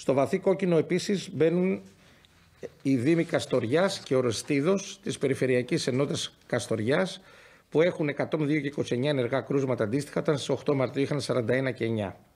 Στο βαθύ κόκκινο επίσης μπαίνουν οι Δήμοι Καστοριάς και Ορεστίδος της Περιφερειακής Ενότητας Καστοριάς που έχουν 102 και 29 ενεργά κρούσματα αντίστοιχα, όταν στις 8 Μαρτίου είχαν 41 και 9.